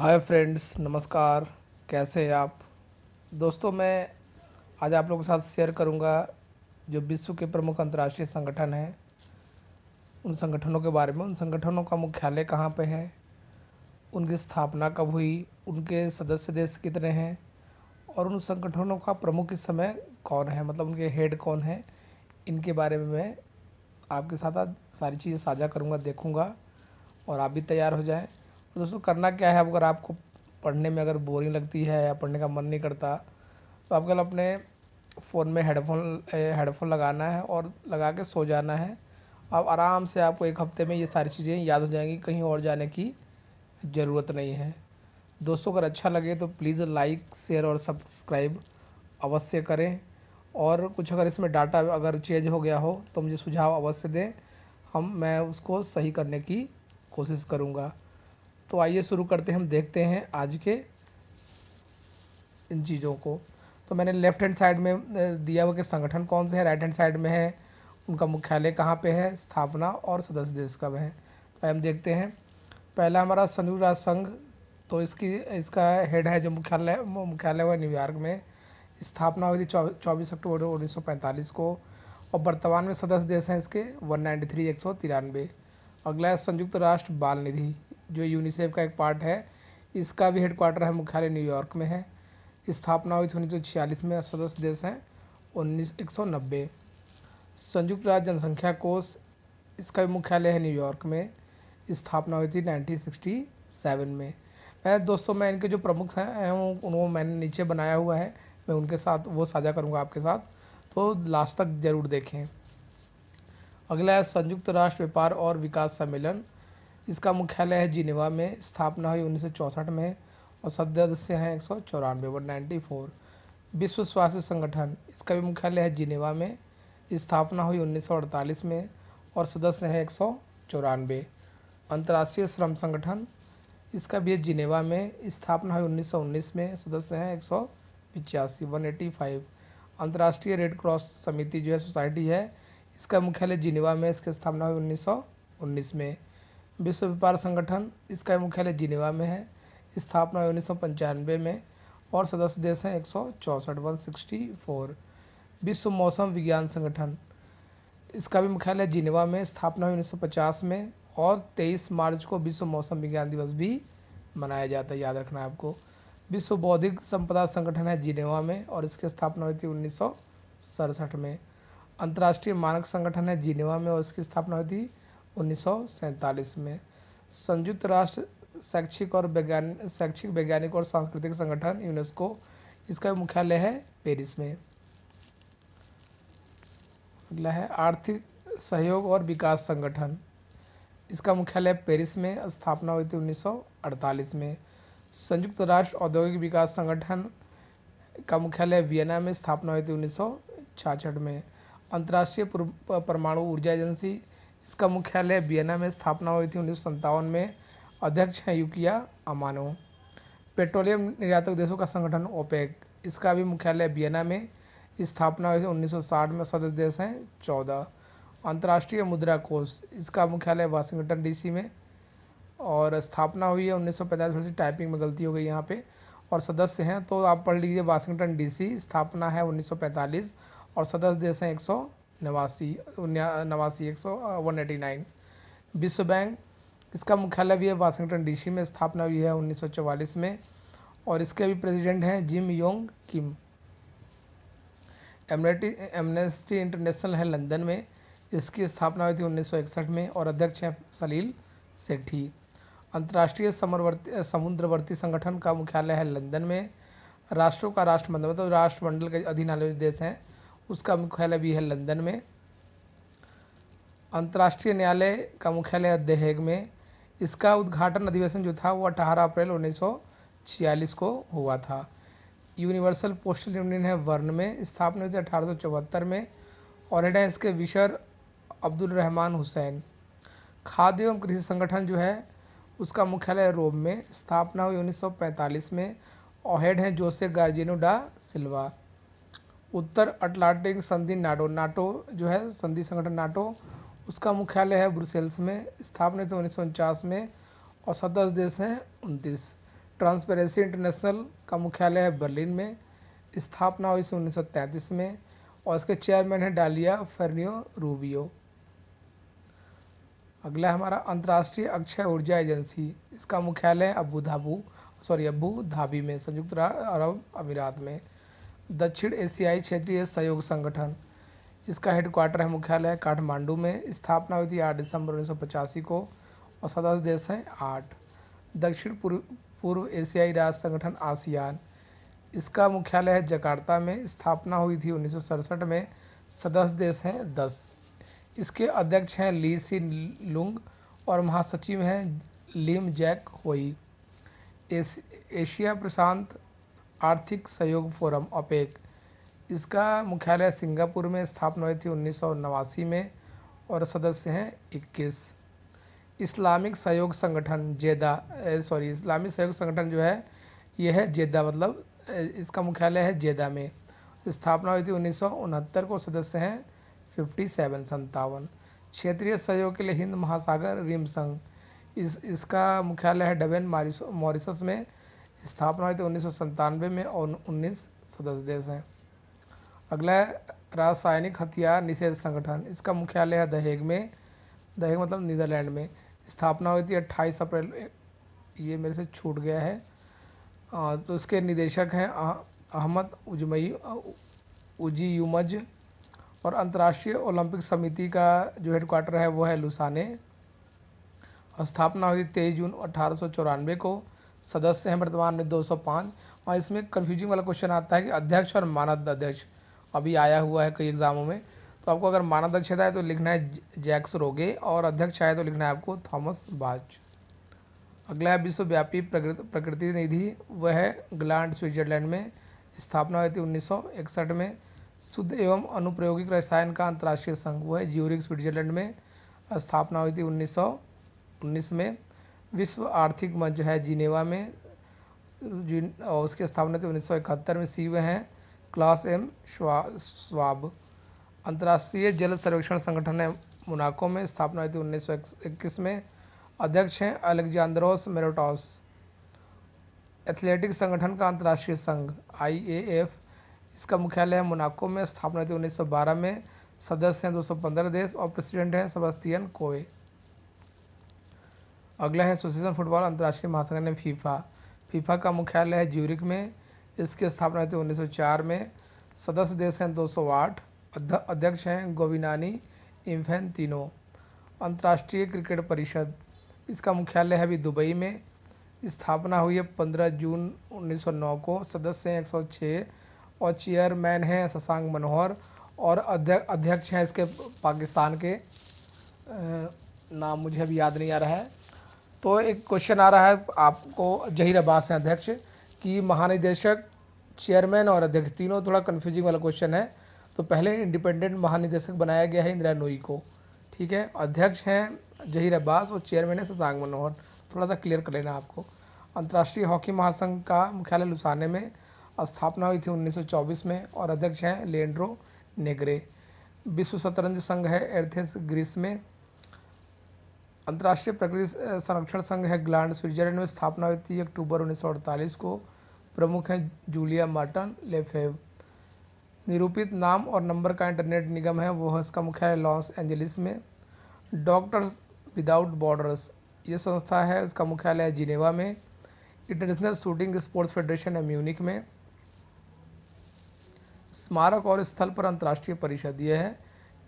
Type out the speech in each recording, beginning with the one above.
hi friends नमस्कार कैसे हैं आप दोस्तों मैं आज आप लोगों के साथ शेयर करूंगा जो विश्व के प्रमुख अंतर्राष्ट्रीय संगठन हैं उन संगठनों के बारे में उन संगठनों का मुख्यालय कहाँ पे है उनकी स्थापना कब हुई उनके सदस्य देश कितने हैं और उन संगठनों का प्रमुख इस समय कौन है मतलब उनके हेड कौन है इनके बारे में मैं आपके साथ आज सारी चीज़ें साझा करूँगा देखूँगा और आप भी तैयार हो जाएँ तो दोस्तों करना क्या है अगर आपको पढ़ने में अगर बोरिंग लगती है या पढ़ने का मन नहीं करता तो आप कल अपने फ़ोन में हेडफोन हेडफोन लगाना है और लगा के सो जाना है अब आराम से आपको एक हफ्ते में ये सारी चीज़ें याद हो जाएंगी कहीं और जाने की ज़रूरत नहीं है दोस्तों अगर अच्छा लगे तो प्लीज़ लाइक शेयर और सब्सक्राइब अवश्य करें और कुछ अगर इसमें डाटा अगर चेंज हो गया हो तो मुझे सुझाव अवश्य दें हम मैं उसको सही करने की कोशिश करूँगा तो आइए शुरू करते हैं हम देखते हैं आज के इन चीज़ों को तो मैंने लेफ़्ट हैंड साइड में दिया हुआ कि संगठन कौन से हैं राइट हैंड साइड में है उनका मुख्यालय कहाँ पे है स्थापना और सदस्य देश कब है तो हम देखते हैं पहला हमारा संयुक्त राष्ट्र संघ तो इसकी इसका हेड है जो मुख्यालय मुख्यालय हुआ न्यूयॉर्क में स्थापना हुई थी चौबीस अक्टूबर उन्नीस सौ पैंतालीस को और वर्तमान में सदस्य देश हैं इसके वन नाइन्टी थ्री एक सौ तिरानवे अगला संयुक्त राष्ट्र बाल निधि जो यूनिसेफ का एक पार्ट है इसका भी हेडक्वार्टर है मुख्यालय न्यूयॉर्क में है स्थापना हुई थी उन्नीस में सदस्य देश हैं उन्नीस एक सौ नब्बे संयुक्त राज्य जनसंख्या कोष इसका भी मुख्यालय है न्यूयॉर्क में स्थापना हुई थी 1967 में मैं दोस्तों मैं इनके जो प्रमुख हैं उनको मैंने नीचे बनाया हुआ है मैं उनके साथ वो साझा करूँगा आपके साथ तो लास्ट तक ज़रूर देखें अगला है संयुक्त राष्ट्र व्यापार और विकास सम्मेलन इसका मुख्यालय है जिनेवा में स्थापना हुई उन्नीस में और सदस्य हैं एक सौ चौरानवे वन नाइन्टी फोर विश्व स्वास्थ्य संगठन इसका भी मुख्यालय है जिनेवा में स्थापना हुई 1948 में और सदस्य हैं एक सौ चौरानवे अंतर्राष्ट्रीय श्रम संगठन इसका भी है जिनेवा में स्थापना हुई 1919 में सदस्य हैं एक सौ पिचासी वन एटी फाइव अंतर्राष्ट्रीय रेड क्रॉस समिति जो है सोसाइटी है इसका मुख्यालय जिनेवा में इसकी स्थापना हुई 1919 में विश्व व्यापार संगठन इसका मुख्यालय जिनेवा में है स्थापना उन्नीस सौ पंचानवे में और सदस्य देश हैं एक सौ चौंसठ वन सिक्सटी फोर विश्व मौसम विज्ञान संगठन इसका भी मुख्यालय जिनेवा में स्थापना हुई उन्नीस सौ पचास में और तेईस मार्च को विश्व मौसम विज्ञान दिवस भी मनाया जाता है याद रखना आपको विश्व बौद्धिक संपदा संगठन है जिनेवा में और इसकी स्थापना हुई थी उन्नीस सौ सड़सठ में अंतर्राष्ट्रीय मानक संगठन है जिनेवा में और इसकी स्थापना हुई थी उन्नीस में संयुक्त राष्ट्र शैक्षिक और वैज्ञानिक शैक्षिक वैज्ञानिक और सांस्कृतिक संगठन यूनेस्को इसका मुख्यालय है पेरिस में अगला है आर्थिक सहयोग और विकास संगठन इसका मुख्यालय पेरिस में स्थापना हुई थी 1948 में संयुक्त राष्ट्र औद्योगिक विकास संगठन का मुख्यालय वियना में स्थापना हुई थी उन्नीस में अंतर्राष्ट्रीय परमाणु ऊर्जा एजेंसी इसका मुख्यालय बियना में स्थापना हुई थी उन्नीस में अध्यक्ष हैं यूकिया अमानो पेट्रोलियम निर्यातक देशों का संगठन ओपेक इसका भी मुख्यालय बियना में स्थापना हुई थी उन्नीस में सदस्य देश हैं चौदह अंतर्राष्ट्रीय मुद्रा कोष इसका मुख्यालय वाशिंगटन डीसी में और स्थापना हुई है उन्नीस सौ पैंतालीस टाइपिंग में गलती हो गई यहाँ पे और सदस्य हैं तो आप पढ़ लीजिए वाशिंगटन डीसी स्थापना है 1945 और सदस्य देश हैं एक नवासी नवासी एक सौ वन एटी नाइन विश्व बैंक इसका मुख्यालय भी है वाशिंगटन डीसी में स्थापना हुई है चवालीस में और इसके भी प्रेसिडेंट हैं Jim Yong Kim amnesty amnesty international है लंदन में इसकी स्थापना हुई थी उन्नीस में और अध्यक्ष हैं सलील सेठी अंतर्राष्ट्रीय समरवर्ती समुद्रवर्ती संगठन का मुख्यालय है लंदन में राष्ट्रों का राष्ट्रमंडल मतलब राष्ट्रमंडल के अधीन आलोचित देश हैं उसका मुख्यालय भी है लंदन में अंतर्राष्ट्रीय न्यायालय का मुख्यालय है दहेग में इसका उद्घाटन अधिवेशन जो था वो अठारह अप्रैल उन्नीस को हुआ था यूनिवर्सल पोस्टल यूनियन है वर्न में स्थापना हुई थी अठारह में और हेड है इसके विशर अब्दुल रहमान हुसैन खाद्य एवं कृषि संगठन जो है उसका मुख्यालय रोम में स्थापना हुई 1945 में और हेड हैं जोसे गार्जिनो डा सिल्वा उत्तर अटलांटिक संधि नाटो नाटो जो है संधि संगठन नाटो उसका मुख्यालय है ब्रुसेल्स में स्थापना स्थापित उन्नीस में और सदस्य देश हैं उनतीस ट्रांसपेरेंसी इंटरनेशनल का मुख्यालय है बर्लिन में स्थापना हुई उन्नीस में और इसके चेयरमैन है डालिया फर्नियो रूबियो अगला हमारा अंतर्राष्ट्रीय अक्षय ऊर्जा एजेंसी इसका मुख्यालय Abu Dhabu sorry Abu Dhabi में संयुक्त अरब अमीरात में दक्षिण एशियाई क्षेत्रीय सहयोग संगठन इसका हेडक्वार्टर है मुख्यालय काठमांडू में स्थापना हुई थी आठ दिसंबर उन्नीस को और सदस्य देश हैं आठ दक्षिण पूर्व पूर्व एशियाई राष्ट्र संगठन आसियान इसका मुख्यालय है जकार्ता में स्थापना हुई थी उन्नीस में सदस्य देश हैं दस इसके अध्यक्ष हैं ली सी लुंग और महासचिव हैं लिम जैक होई एस, एशिया प्रशांत आर्थिक सहयोग फोरम ओपेक इसका मुख्यालय सिंगापुर में स्थापना हुई थी उन्नीस में और सदस्य हैं 21 इस्लामिक सहयोग संगठन जेदा सॉरी इस्लामिक सहयोग संगठन जो है यह है जेदा मतलब इसका मुख्यालय है जेदा में स्थापना हुई थी उन्नीस को सदस्य हैं फिफ्टी सेवन संतावन क्षेत्रीय सहयोग के लिए हिंद महासागर रिम संघ इस इसका मुख्यालय है डबेन मॉरिसस में स्थापना हुई थी उन्नीस में और उन्नीस सदस्य देश हैं अगला है रासायनिक हथियार निषेध संगठन इसका मुख्यालय है दहेग में दहेग मतलब नीदरलैंड में स्थापना हुई थी अट्ठाईस अप्रैल ये मेरे से छूट गया है आ, तो इसके निदेशक हैं अहमद उजमई उजी यूमज और अंतर्राष्ट्रीय ओलंपिक समिति का जो हेडक्वार्टर है वो है लुसाने स्थापना हुई तेईस जून अठारह को सदस्य हैं वर्तमान में 205 और इसमें कन्फ्यूजिंग वाला क्वेश्चन आता है कि अध्यक्ष और अध्यक्ष अभी आया हुआ है कई एग्ज़ामों में तो आपको अगर मानाध्यक्ष आए तो लिखना है जैक्स रोगे और अध्यक्ष आए तो लिखना है आपको थॉमस बाज अगला है विश्वव्यापी प्रकृति निधि वह है ग्लैंड स्विट्जरलैंड में स्थापना हुई थी उन्नीस में शुद्ध एवं अनुप्रयोगिक रसायन का अंतर्राष्ट्रीय संघ वह है ज्यूरिक स्विट्जरलैंड में स्थापना हुई थी उन्नीस में विश्व आर्थिक मंच है जिनेवा में जिन उसकी स्थापना थी तो उन्नीस में सी वे हैं क्लास एम श्वा स्वाब अंतर्राष्ट्रीय जल सर्वेक्षण संगठन है मोनाको में स्थापना हुई थी उन्नीस में अध्यक्ष हैं अलेक्जेंद्रोस मेरोटॉस एथलेटिक संगठन का अंतर्राष्ट्रीय संघ आई इसका मुख्यालय है मोनाको में स्थापना थी 1912 में सदस्य हैं 215 देश और प्रेसिडेंट हैं सबस्तियन कोए अगला है एसोसिएशन फुटबॉल अंतर्राष्ट्रीय ने फीफा फीफा का मुख्यालय है ज्यूरिक में इसकी स्थापना थी 1904 में सदस्य देश हैं 208 अध्यक्ष हैं गोविनानी इम्फेन तीनों अंतर्राष्ट्रीय क्रिकेट परिषद इसका मुख्यालय है अभी दुबई में स्थापना हुई है पंद्रह जून उन्नीस को सदस्य हैं एक और चेयरमैन हैं शशांक मनोहर और अध्यक्ष हैं इसके पाकिस्तान के नाम मुझे अभी याद नहीं आ रहा है तो एक क्वेश्चन आ रहा है आपको जहीर अब्बास हैं अध्यक्ष कि महानिदेशक चेयरमैन और अध्यक्ष तीनों थोड़ा कन्फ्यूजिंग वाला क्वेश्चन है तो पहले इंडिपेंडेंट महानिदेशक बनाया गया है इंदिरा नोई को ठीक है अध्यक्ष हैं जहीर अब्बास और चेयरमैन है शशांक मनोहर थोड़ा सा क्लियर कर लेना आपको अंतर्राष्ट्रीय हॉकी महासंघ का मुख्यालय लुसाने में स्थापना हुई थी 1924 में और अध्यक्ष हैं लेंड्रो नेगरे विश्व शतरंज संघ है एर्थेस ग्रीस में अंतर्राष्ट्रीय प्रकृति संरक्षण संघ है ग्लैंड स्विट्जरलैंड में स्थापना हुई थी अक्टूबर उन्नीस को प्रमुख हैं जूलिया मार्टन लेफेव निरूपित नाम और नंबर का इंटरनेट निगम है वो है इसका मुख्यालय लॉस एंजलिस में डॉक्टर्स विदाउट बॉर्डर्स ये संस्था है उसका मुख्यालय है जिनेवा में इंटरनेशनल शूटिंग स्पोर्ट्स फेडरेशन है म्यूनिक में स्मारक और स्थल पर अंतर्राष्ट्रीय परिषद यह है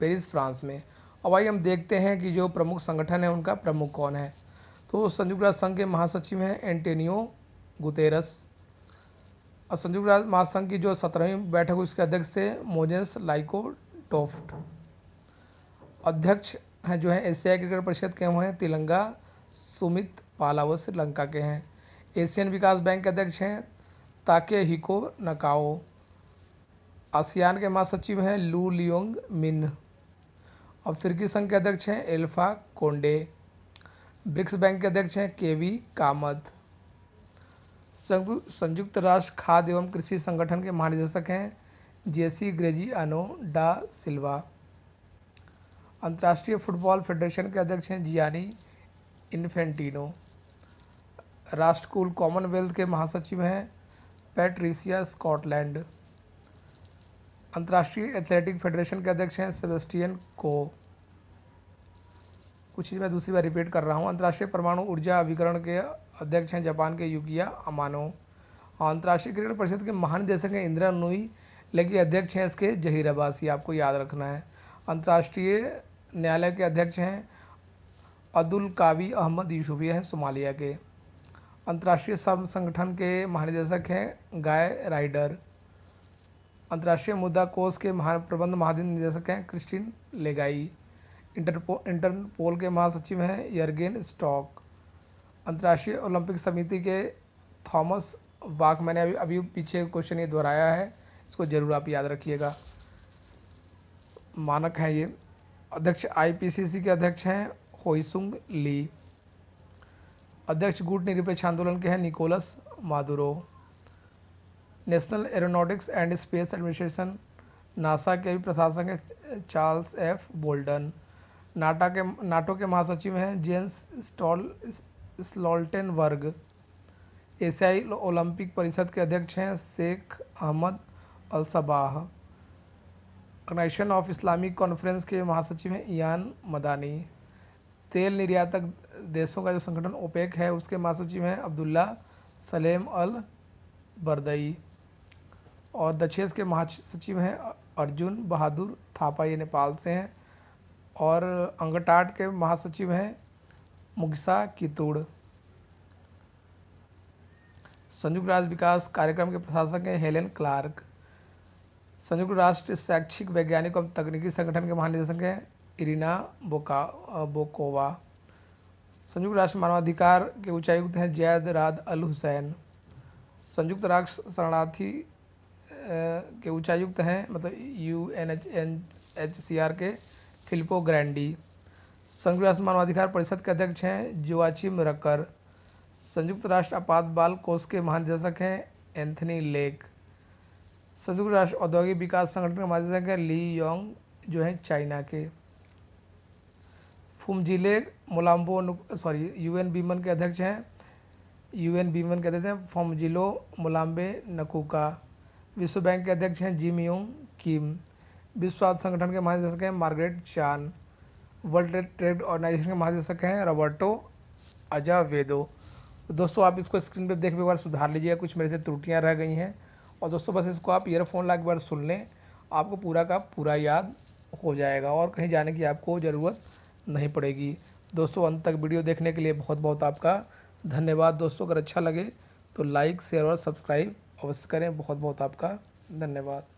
पेरिस फ्रांस में अब आइए हम देखते हैं कि जो प्रमुख संगठन है उनका प्रमुख कौन है तो संयुक्त राष्ट्र संघ के महासचिव हैं एंटेनियो गुतेरस और संयुक्त राष्ट्र महासंघ की जो सत्रहवीं बैठक हुई उसके अध्यक्ष थे मोजेंस लाइको टोफ्ट अध्यक्ष हैं जो है एशियाई क्रिकेट परिषद के हुए हैं तिलंगा सुमित पालाव श्रीलंका के हैं एशियन विकास बैंक के अध्यक्ष हैं ताके हिको नकाओ आसियान के महासचिव हैं लू लियोंग मिन और फिरकी संघ के अध्यक्ष हैं एल्फा कोंडे ब्रिक्स बैंक के अध्यक्ष हैं के वी कामत संयुक्त राष्ट्र खाद्य एवं कृषि संगठन के महानिदेशक हैं जेसी ग्रेजी अनो डा सिल्वा अंतर्राष्ट्रीय फुटबॉल फेडरेशन के अध्यक्ष हैं जियानी इन्फेंटिनो राष्ट्रकुल कॉमनवेल्थ के महासचिव हैं पैट्रिसिया स्कॉटलैंड अंतर्राष्ट्रीय एथलेटिक फेडरेशन के अध्यक्ष हैं सेबेस्टियन को कुछ चीज़ मैं दूसरी बार रिपीट कर रहा हूँ अंतर्राष्ट्रीय परमाणु ऊर्जा अभिकरण के अध्यक्ष हैं जापान के युगिया अमानो अंतर्राष्ट्रीय क्रिकेट परिषद के महानिदेशक हैं इंदिरा नुई लेकिन अध्यक्ष हैं इसके जहीर अब्बास आपको याद रखना है अंतर्राष्ट्रीय न्यायालय के अध्यक्ष हैं अब्दुल कावी अहमद यूसुफी हैं सोमालिया के अंतर्राष्ट्रीय श्रम संगठन के महानिदेशक हैं गाय राइडर अंतर्राष्ट्रीय मुद्रा कोष के महा प्रबंध महानिदेशक हैं क्रिस्टीन लेगाई इंटरपो इंटरपोल के महासचिव हैं यर्गेन स्टॉक अंतर्राष्ट्रीय ओलंपिक समिति के थॉमस वाक मैंने अभी अभी पीछे क्वेश्चन ये दोहराया है इसको ज़रूर आप याद रखिएगा मानक हैं ये अध्यक्ष आईपीसीसी के अध्यक्ष हैं होइसुंग ली अध्यक्ष गुट निरपेक्ष आंदोलन के हैं Nicolas Maduro National Aeronautics and Space Administration NASA के भी प्रशासक हैं चार्ल्स एफ बोल्डन नाटा के नाटो के महासचिव हैं जेम्स स्टॉल स्लॉल्टेनबर्ग एशियाई ओलंपिक परिषद के अध्यक्ष हैं Sheikh Ahmad Alsabah Organisation of Islamic Conference के महासचिव हैं ईयान मदानी तेल निर्यातक देशों का जो संगठन ओपेक है उसके महासचिव हैं अब्दुल्ला सलेम अल बरदई और दक्षिण के महासचिव हैं अर्जुन बहादुर थापा ये नेपाल से हैं और अंगटाट के महासचिव हैं मुगसा कितुड़ संयुक्त राज्य विकास कार्यक्रम के प्रशासक हैं हेलेन क्लार्क संयुक्त राष्ट्र शैक्षिक वैज्ञानिक और तकनीकी संगठन के महानिदेशक हैं इरीना बोका बोकोवा संयुक्त राष्ट्र मानवाधिकार के उच्चायुक्त हैं जैद राद अल हुसैन संयुक्त राष्ट्र शरणार्थी के उच्चायुक्त हैं मतलब U N H N H C R के फिलिपो ग्रैंडी संयुक्त मानवाधिकार परिषद के अध्यक्ष हैं जोआची मरक्कर संयुक्त राष्ट्र आपात बाल कोष के महानिदेशक हैं एंथनी लेक संयुक्त राष्ट्र औद्योगिक विकास संगठन के महानिदेशक हैं ली योंग जो हैं चाइना के फुमजिले मोलाम्बो सॉरी यूएन बीमन के अध्यक्ष हैं यूएन बीमन के अध्यक्ष हैं फॉमजिलो मोलाम्बे नकूका विश्व बैंक के अध्यक्ष हैं जिमियोंग किम विश्व स्वास्थ्य संगठन के महानिदेशक हैं Margaret Chan World Trade Trade Organization के महानिदेशक हैं रॉबर्टो अजा वेदो तो दोस्तों आप इसको स्क्रीन पे देख एक बार सुधार लीजिएगा कुछ मेरे से त्रुटियाँ रह गई हैं और दोस्तों बस इसको आप ईयरफोन ला एक बार सुन लें आपको पूरा का पूरा याद हो जाएगा और कहीं जाने की आपको ज़रूरत नहीं पड़ेगी दोस्तों अंत तक वीडियो देखने के लिए बहुत बहुत आपका धन्यवाद दोस्तों अगर अच्छा लगे तो लाइक शेयर और सब्सक्राइब अवश्य करें बहुत बहुत आपका धन्यवाद